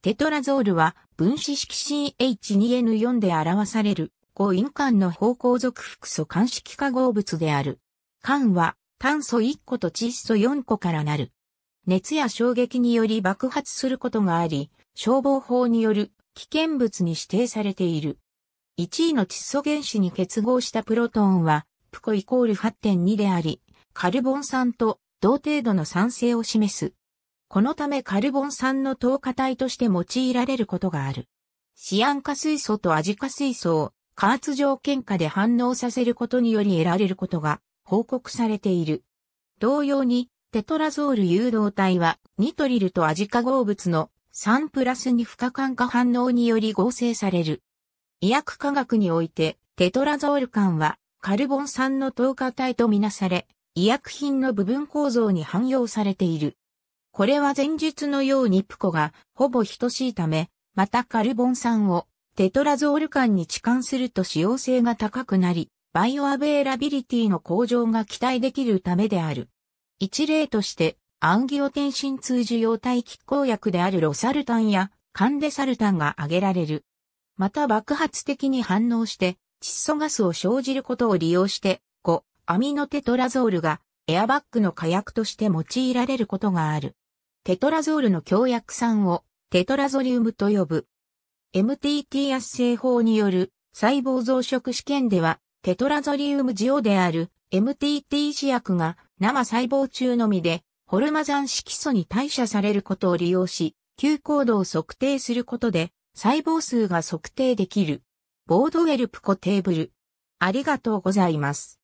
テトラゾールは分子式 CH2N4 で表される五陰間の方向属複素間式化合物である。間は炭素1個と窒素4個からなる。熱や衝撃により爆発することがあり、消防法による危険物に指定されている。1位の窒素原子に結合したプロトンは、プコイコール8.2であり、カルボン酸と同程度の酸性を示す。このためカルボン酸の透過体として用いられることがある。シアン化水素とアジ化水素を加圧条件下で反応させることにより得られることが報告されている。同様に、テトラゾール誘導体はニトリルとアジ化合物の3プラスに不可感化反応により合成される。医薬科学においてテトラゾール間はカルボン酸の透過体とみなされ、医薬品の部分構造に汎用されている。これは前述のようにプコがほぼ等しいため、またカルボン酸をテトラゾール間に置換すると使用性が高くなり、バイオアベーラビリティの向上が期待できるためである。一例として、アンギオテンシン通受容体拮抗薬であるロサルタンやカンデサルタンが挙げられる。また爆発的に反応して、窒素ガスを生じることを利用して、5、アミノテトラゾールがエアバッグの火薬として用いられることがある。テトラゾールの強薬酸をテトラゾリウムと呼ぶ。MTT 圧製法による細胞増殖試験では、テトラゾリウムジオである MTT 試薬が生細胞中のみで、ホルマザン色素に代謝されることを利用し、急行動を測定することで、細胞数が測定できる。ボードウェルプコテーブル。ありがとうございます。